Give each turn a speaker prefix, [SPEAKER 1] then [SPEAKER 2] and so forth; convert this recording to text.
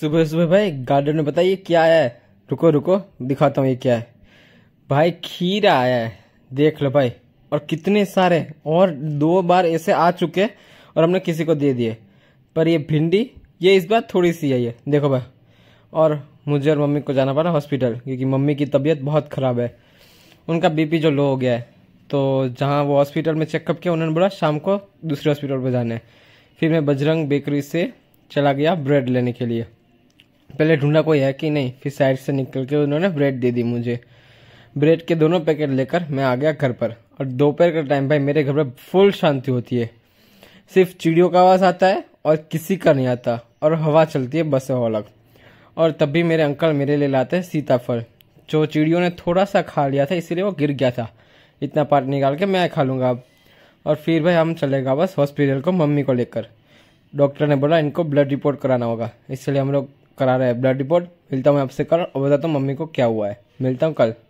[SPEAKER 1] सुबह सुबह भाई गार्डन में बताइए क्या आया है रुको रुको दिखाता हूँ ये क्या है भाई खीरा आया है देख लो भाई और कितने सारे और दो बार ऐसे आ चुके और हमने किसी को दे दिए पर ये भिंडी ये इस बार थोड़ी सी आई है देखो भाई और मुझे और मम्मी को जाना पड़ा हॉस्पिटल क्योंकि मम्मी की तबीयत बहुत ख़राब है उनका बीपी जो लो हो गया है तो जहाँ वो हॉस्पिटल में चेकअप किया उन्होंने बोला शाम को दूसरे हॉस्पिटल पर जाना है फिर मैं बजरंग बेकरी से चला गया ब्रेड लेने के लिए पहले ढूंढा कोई है कि नहीं फिर साइड से निकल के उन्होंने ब्रेड दे दी मुझे ब्रेड के दोनों पैकेट लेकर मैं आ गया घर पर और दोपहर का टाइम भाई मेरे घर पर फुल शांति होती है सिर्फ चिड़ियों का आवाज़ आता है और किसी का नहीं आता और हवा चलती है बस अलग और तब भी मेरे अंकल मेरे लिए लाते सीताफल जो चिड़ियों ने थोड़ा सा खा लिया था इसीलिए वो गिर गया था इतना पार्ट निकाल के मैं खा लूँगा अब और फिर भाई हम चलेगा बस हॉस्पिटल को मम्मी को लेकर डॉक्टर ने बोला इनको ब्लड रिपोर्ट कराना होगा इसलिए हम लोग करा रहा है ब्लड रिपोर्ट मिलता हूँ मैं आपसे कल और बताता हूँ मम्मी को क्या हुआ है मिलता हूँ कल